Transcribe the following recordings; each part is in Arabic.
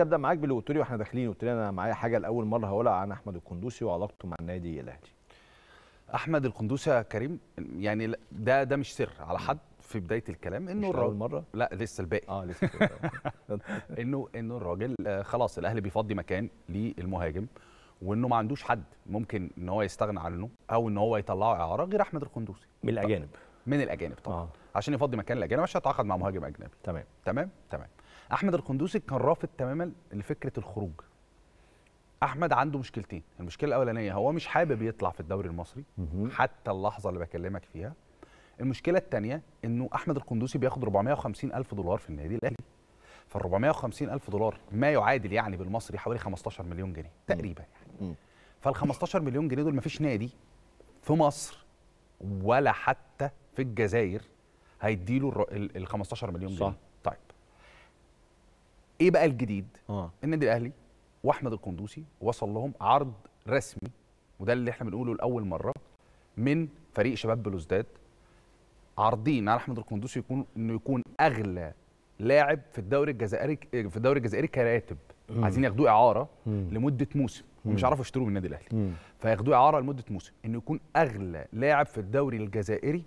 ابدا معاك باللي قلت لي واحنا داخلين قلت لي انا معايا حاجه لاول مره هقولها عن احمد القندوسي وعلاقته مع النادي الاهلي. احمد القندوسي يا كريم يعني ده ده مش سر على حد في بدايه الكلام انه مش اول مره لا لسه الباقي اه لسه انه انه الراجل آه، خلاص الاهلي بيفضي مكان للمهاجم وانه ما عندوش حد ممكن ان هو يستغنى عنه او ان هو يطلعه اعاره غير احمد القندوسي من الاجانب من الاجانب طبعا آه. عشان يفضي مكان الاجانب عشان يتعاقد مع مهاجم اجنبي تمام تمام تمام احمد القندوسي كان رافض تماما لفكره الخروج احمد عنده مشكلتين المشكله الاولانيه هو مش حابب يطلع في الدوري المصري حتى اللحظه اللي بكلمك فيها المشكله الثانيه انه احمد القندوسي بياخد 450 الف دولار في النادي الاهلي فال 450 الف دولار ما يعادل يعني بالمصري حوالي 15 مليون جنيه تقريبا يعني فال 15 مليون جنيه دول ما فيش نادي في مصر ولا حتى في الجزائر هيديله ال 15 مليون جنيه طيب ايه بقى الجديد آه. النادي الاهلي واحمد القندوسي وصل لهم عرض رسمي وده اللي احنا بنقوله لاول مره من فريق شباب بلوزداد عارضين على احمد القندوسي يكون انه يكون اغلى لاعب في الدوري الجزائري في الدوري الجزائري كراتب مم. عايزين ياخدوه اعاره مم. لمده موسم ومش عارفوا يشتروه من النادي الاهلي فياخدوه اعاره لمده موسم انه يكون اغلى لاعب في الدوري الجزائري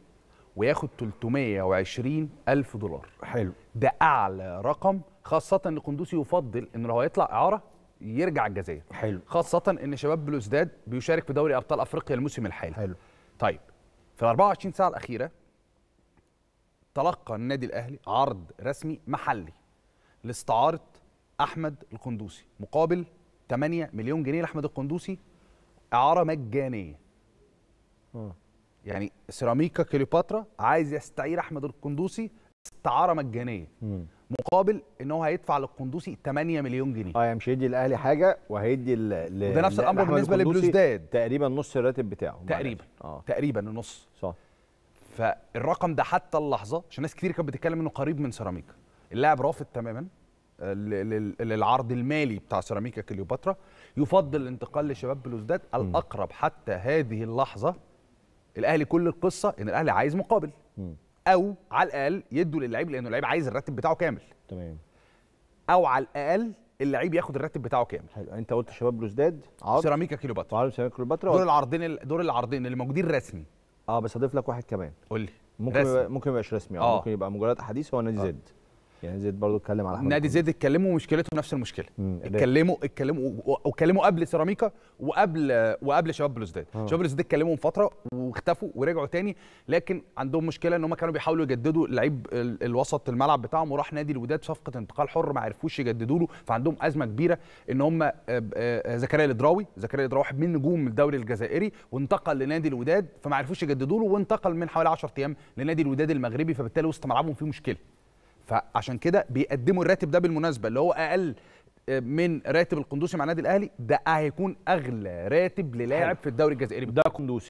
وياخد 320 ألف دولار حلو ده أعلى رقم خاصة إن قندوسي يفضل إنه لو هيطلع إعارة يرجع الجزائر حلو خاصة إن شباب بلوزداد بيشارك في دوري أبطال أفريقيا الموسم الحالي حلو طيب في ال 24 ساعة الأخيرة تلقى النادي الأهلي عرض رسمي محلي لاستعارة أحمد القندوسي مقابل 8 مليون جنيه لأحمد القندوسي إعارة مجانية م. آه. يعني سيراميكا كليوباترا عايز يستعير احمد القندوسي استعاره مجانيه مقابل ان هو هيدفع للقندوسي 8 مليون جنيه اه يعني مش هيدي الاهلي حاجه وهيدي ل... وده نفس الامر بالنسبه لبلوزداد تقريبا نص الراتب بتاعه تقريبا آه. تقريبا النص صح فالرقم ده حتى اللحظه عشان ناس كتير كانت بتتكلم انه قريب من سيراميكا اللاعب رافض تماما آه، للعرض المالي بتاع سيراميكا كليوباترا يفضل الانتقال لشباب بلوزداد الاقرب حتى هذه اللحظه الاهلي كل القصه ان الاهلي عايز مقابل م. او على الاقل يدوا للعيب لانه اللعيب عايز الراتب بتاعه كامل تمام او على الاقل اللعيب ياخد الراتب بتاعه كامل حلو انت قلت شباب بلوزداد عرض سيراميكا كيلوباترا عرض سيراميكا كيلوباترا دول العرضين دول العرضين اللي موجودين رسمي اه بس هضيف لك واحد كمان قول لي ممكن رسمي. ممكن ما يبقاش رسمي اه ممكن يبقى مجرد احاديث هو نادي اه. زد يعني زيد برضه اتكلم على نادي زيد اتكلموا مشكلتهم نفس المشكله اتكلموا اتكلموا واتكلموا قبل سيراميكا وقبل وقبل شباب بلوزداد آه. شباب بلوزداد اتكلموا من فتره واختفوا ورجعوا تاني لكن عندهم مشكله ان هم كانوا بيحاولوا يجددوا لعيب الوسط الملعب بتاعهم وراح نادي الوداد صفقه انتقال حر ما عرفوش يجددوا له فعندهم ازمه كبيره ان هم آه، آه، زكريا الدراوي زكريا الدراوي واحد من نجوم الدوري الجزائري وانتقل لنادي الوداد فما عرفوش يجددوا له وانتقل من حوالي 10 ايام لنادي الوداد المغربي فبالتالي وسط ملعبهم فيه مشكله فعشان كده بيقدموا الراتب ده بالمناسبه اللي هو اقل آه، من راتب القندوسي مع النادي الاهلي ده هيكون اغلى راتب للاعب في الدوري الجزائري ده قندوسي